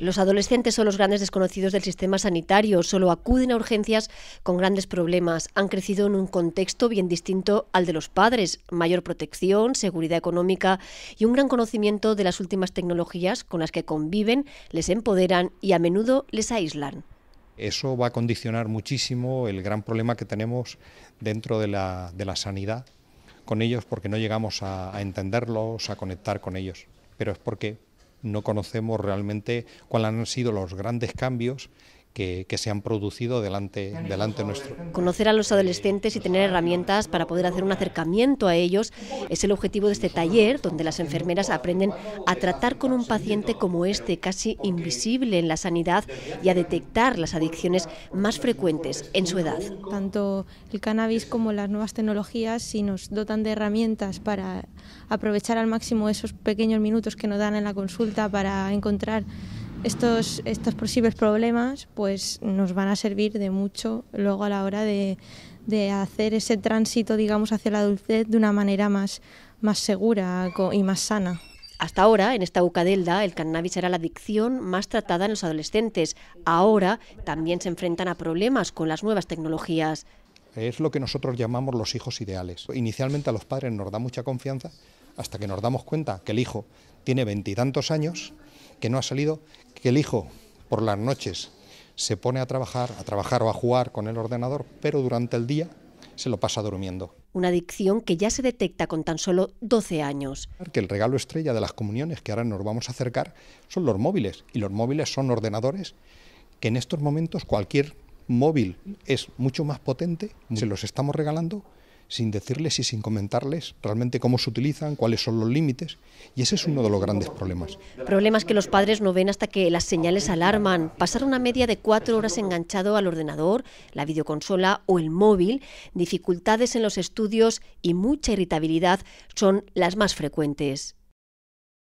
Los adolescentes son los grandes desconocidos del sistema sanitario, solo acuden a urgencias con grandes problemas. Han crecido en un contexto bien distinto al de los padres, mayor protección, seguridad económica y un gran conocimiento de las últimas tecnologías con las que conviven, les empoderan y a menudo les aíslan. Eso va a condicionar muchísimo el gran problema que tenemos dentro de la, sanidad con ellos porque no llegamos a entenderlos, a conectar con ellos. Pero es porque no conocemos realmente cuáles han sido los grandes cambios que, se han producido delante, delante nuestro. Conocer a los adolescentes y tener herramientas para poder hacer un acercamiento a ellos es el objetivo de este taller, donde las enfermeras aprenden a tratar con un paciente como este, casi invisible en la sanidad, y a detectar las adicciones más frecuentes en su edad. Tanto el cannabis como las nuevas tecnologías, si nos dotan de herramientas para aprovechar al máximo esos pequeños minutos que nos dan en la consulta para encontrar estos, posibles problemas pues nos van a servir de mucho luego a la hora de, hacer ese tránsito, digamos, hacia la adultez de una manera más, más segura y más sana. Hasta ahora, en esta UCADELDA, el cannabis era la adicción más tratada en los adolescentes. Ahora también se enfrentan a problemas con las nuevas tecnologías. Es lo que nosotros llamamos los hijos ideales. Inicialmente a los padres nos da mucha confianza hasta que nos damos cuenta que el hijo tiene veintitantos años que no ha salido, que el hijo por las noches se pone a trabajar, a trabajar o a jugar con el ordenador, pero durante el día se lo pasa durmiendo. Una adicción que ya se detecta con tan solo 12 años. Que el regalo estrella de las comuniones que ahora nos vamos a acercar son los móviles, y los móviles son ordenadores que en estos momentos cualquier móvil es mucho más potente, se los estamos regalando sin decirles y sin comentarles realmente cómo se utilizan, cuáles son los límites, y ese es uno de los grandes problemas. Problemas que los padres no ven hasta que las señales alarman. Pasar una media de cuatro horas enganchado al ordenador, la videoconsola o el móvil, dificultades en los estudios y mucha irritabilidad son las más frecuentes.